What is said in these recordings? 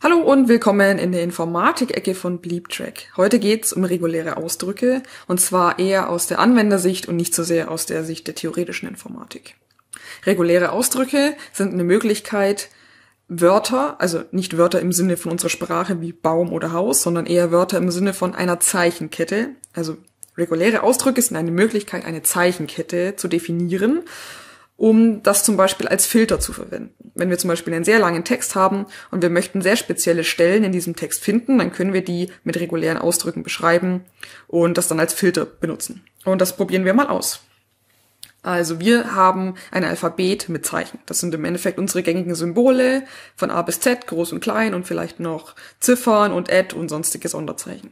Hallo und willkommen in der Informatik-Ecke von Bleeptrack. Heute geht's um reguläre Ausdrücke und zwar eher aus der Anwendersicht und nicht so sehr aus der Sicht der theoretischen Informatik. Reguläre Ausdrücke sind eine Möglichkeit, Wörter, also nicht Wörter im Sinne von unserer Sprache wie Baum oder Haus, sondern eher Wörter im Sinne von einer Zeichenkette. Also reguläre Ausdrücke sind eine Möglichkeit, eine Zeichenkette zu definieren um das zum Beispiel als Filter zu verwenden. Wenn wir zum Beispiel einen sehr langen Text haben und wir möchten sehr spezielle Stellen in diesem Text finden, dann können wir die mit regulären Ausdrücken beschreiben und das dann als Filter benutzen. Und das probieren wir mal aus. Also wir haben ein Alphabet mit Zeichen. Das sind im Endeffekt unsere gängigen Symbole von A bis Z, groß und klein und vielleicht noch Ziffern und Add und sonstige Sonderzeichen.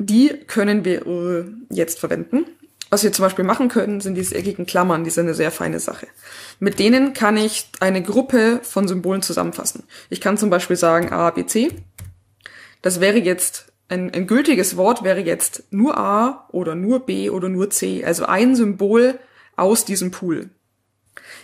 Die können wir äh, jetzt verwenden was wir zum Beispiel machen können, sind diese eckigen Klammern, die sind eine sehr feine Sache. Mit denen kann ich eine Gruppe von Symbolen zusammenfassen. Ich kann zum Beispiel sagen A, B, C. Das wäre jetzt, ein, ein gültiges Wort wäre jetzt nur A oder nur B oder nur C, also ein Symbol aus diesem Pool.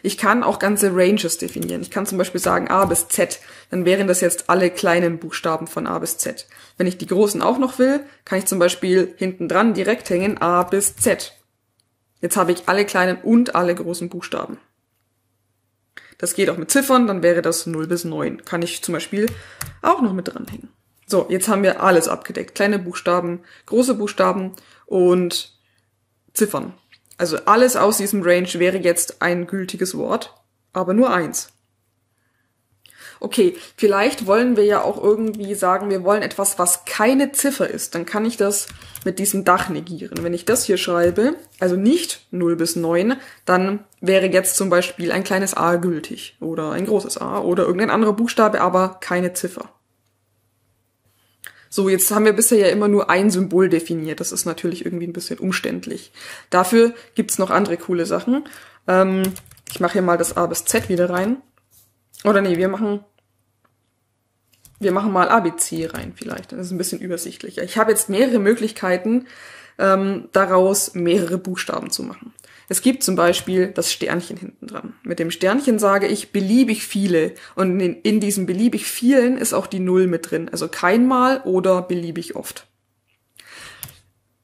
Ich kann auch ganze Ranges definieren. Ich kann zum Beispiel sagen A bis Z. Dann wären das jetzt alle kleinen Buchstaben von A bis Z. Wenn ich die großen auch noch will, kann ich zum Beispiel hinten dran direkt hängen A bis Z. Jetzt habe ich alle kleinen und alle großen Buchstaben. Das geht auch mit Ziffern, dann wäre das 0 bis 9. Kann ich zum Beispiel auch noch mit dranhängen. So, jetzt haben wir alles abgedeckt. Kleine Buchstaben, große Buchstaben und Ziffern. Also alles aus diesem Range wäre jetzt ein gültiges Wort, aber nur eins. Okay, vielleicht wollen wir ja auch irgendwie sagen, wir wollen etwas, was keine Ziffer ist. Dann kann ich das mit diesem Dach negieren. Wenn ich das hier schreibe, also nicht 0 bis 9, dann wäre jetzt zum Beispiel ein kleines a gültig oder ein großes a oder irgendein anderer Buchstabe, aber keine Ziffer. So, jetzt haben wir bisher ja immer nur ein Symbol definiert. Das ist natürlich irgendwie ein bisschen umständlich. Dafür gibt's noch andere coole Sachen. Ähm, ich mache hier mal das A bis Z wieder rein. Oder nee, wir machen wir machen mal ABC rein vielleicht. Das ist ein bisschen übersichtlicher. Ich habe jetzt mehrere Möglichkeiten, ähm, daraus mehrere Buchstaben zu machen. Es gibt zum Beispiel das Sternchen hinten dran. Mit dem Sternchen sage ich beliebig viele und in, in diesen beliebig vielen ist auch die Null mit drin, also kein Mal oder beliebig oft.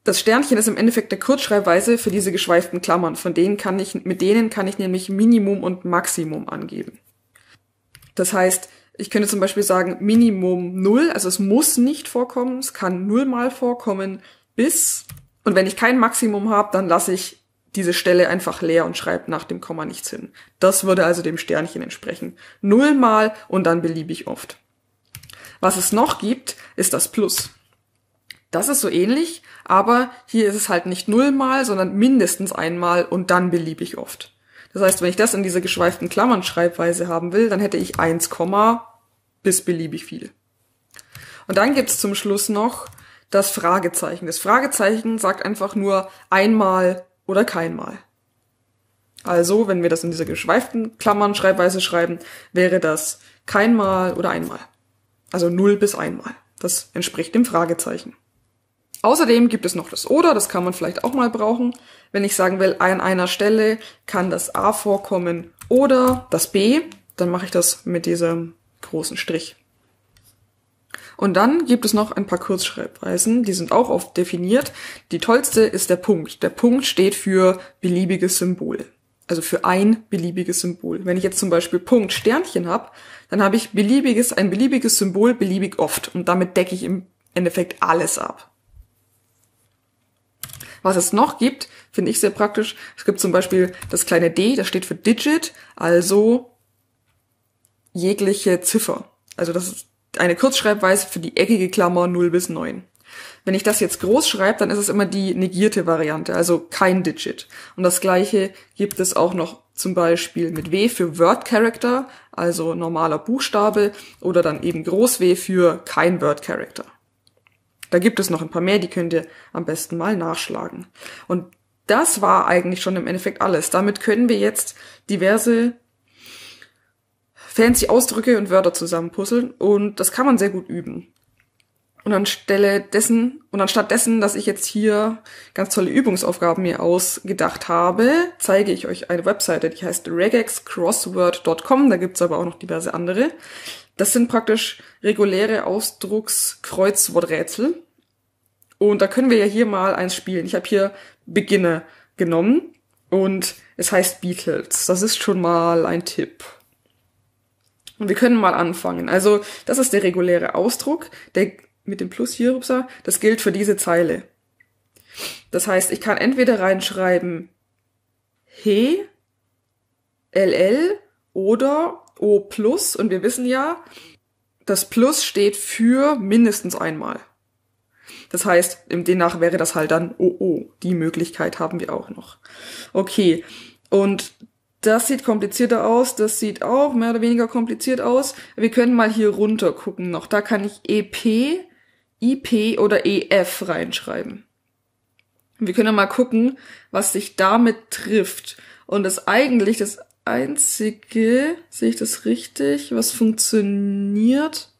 Das Sternchen ist im Endeffekt eine Kurzschreibweise für diese geschweiften Klammern. Von denen kann ich, mit denen kann ich nämlich Minimum und Maximum angeben. Das heißt, ich könnte zum Beispiel sagen Minimum 0, also es muss nicht vorkommen, es kann nullmal vorkommen bis, und wenn ich kein Maximum habe, dann lasse ich diese Stelle einfach leer und schreibt nach dem Komma nichts hin. Das würde also dem Sternchen entsprechen. Nullmal und dann beliebig oft. Was es noch gibt, ist das Plus. Das ist so ähnlich, aber hier ist es halt nicht nullmal, sondern mindestens einmal und dann beliebig oft. Das heißt, wenn ich das in diese geschweiften Klammern Schreibweise haben will, dann hätte ich 1, bis beliebig viel. Und dann gibt's zum Schluss noch das Fragezeichen. Das Fragezeichen sagt einfach nur einmal oder kein Also, wenn wir das in dieser geschweiften Klammern-Schreibweise schreiben, wäre das kein Mal oder einmal. Also 0 bis einmal. Das entspricht dem Fragezeichen. Außerdem gibt es noch das oder, das kann man vielleicht auch mal brauchen. Wenn ich sagen will, an einer Stelle kann das a vorkommen oder das b, dann mache ich das mit diesem großen Strich. Und dann gibt es noch ein paar Kurzschreibweisen, die sind auch oft definiert. Die tollste ist der Punkt. Der Punkt steht für beliebiges Symbol. Also für ein beliebiges Symbol. Wenn ich jetzt zum Beispiel Punkt Sternchen habe, dann habe ich beliebiges, ein beliebiges Symbol beliebig oft. Und damit decke ich im Endeffekt alles ab. Was es noch gibt, finde ich sehr praktisch. Es gibt zum Beispiel das kleine D, das steht für Digit, also jegliche Ziffer. Also das ist eine Kurzschreibweise für die eckige Klammer 0 bis 9. Wenn ich das jetzt groß schreibe, dann ist es immer die negierte Variante, also kein Digit. Und das gleiche gibt es auch noch zum Beispiel mit W für Word Character, also normaler Buchstabe, oder dann eben Groß W für kein Word Character. Da gibt es noch ein paar mehr, die könnt ihr am besten mal nachschlagen. Und das war eigentlich schon im Endeffekt alles. Damit können wir jetzt diverse fancy Ausdrücke und Wörter zusammenpuzzeln und das kann man sehr gut üben. Und anstelle dessen, und anstatt dessen, dass ich jetzt hier ganz tolle Übungsaufgaben mir ausgedacht habe, zeige ich euch eine Webseite, die heißt regexcrossword.com, da gibt's aber auch noch diverse andere. Das sind praktisch reguläre Ausdruckskreuzworträtsel. Und da können wir ja hier mal eins spielen. Ich habe hier Beginner genommen und es heißt Beatles. Das ist schon mal ein Tipp. Und wir können mal anfangen. Also das ist der reguläre Ausdruck, der mit dem Plus hier, upsa, das gilt für diese Zeile. Das heißt, ich kann entweder reinschreiben he, ll oder o plus und wir wissen ja, das Plus steht für mindestens einmal. Das heißt, demnach wäre das halt dann OO. Die Möglichkeit haben wir auch noch. Okay. Und das sieht komplizierter aus, das sieht auch mehr oder weniger kompliziert aus. Wir können mal hier runter gucken noch. Da kann ich EP, IP oder EF reinschreiben. Wir können mal gucken, was sich damit trifft. Und das eigentlich, das einzige, sehe ich das richtig, was funktioniert,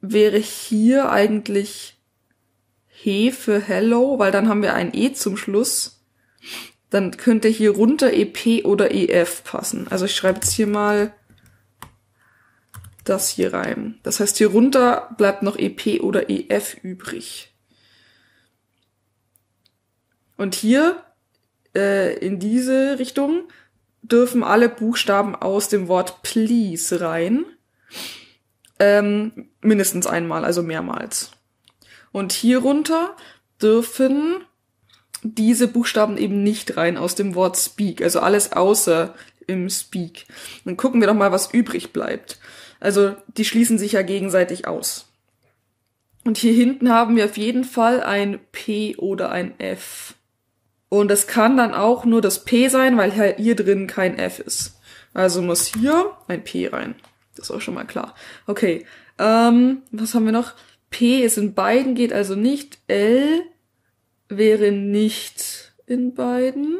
wäre hier eigentlich He für Hello, weil dann haben wir ein E zum Schluss dann könnte hier runter EP oder EF passen. Also ich schreibe jetzt hier mal das hier rein. Das heißt, hier runter bleibt noch EP oder EF übrig. Und hier äh, in diese Richtung dürfen alle Buchstaben aus dem Wort please rein. Ähm, mindestens einmal, also mehrmals. Und hier runter dürfen diese Buchstaben eben nicht rein aus dem Wort speak, also alles außer im speak. Dann gucken wir doch mal, was übrig bleibt. Also die schließen sich ja gegenseitig aus. Und hier hinten haben wir auf jeden Fall ein P oder ein F. Und das kann dann auch nur das P sein, weil hier drin kein F ist. Also muss hier ein P rein. Das ist auch schon mal klar. Okay, ähm, was haben wir noch? P ist in beiden, geht also nicht. L wäre nicht in beiden.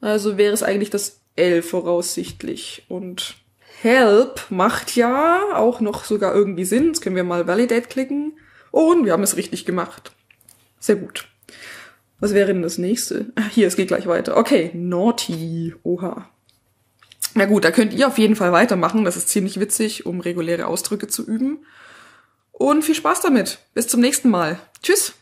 Also wäre es eigentlich das L voraussichtlich. Und Help macht ja auch noch sogar irgendwie Sinn. Jetzt können wir mal Validate klicken. Und wir haben es richtig gemacht. Sehr gut. Was wäre denn das nächste? Ach, hier, es geht gleich weiter. Okay, Naughty. Oha. Na gut, da könnt ihr auf jeden Fall weitermachen. Das ist ziemlich witzig, um reguläre Ausdrücke zu üben. Und viel Spaß damit. Bis zum nächsten Mal. Tschüss.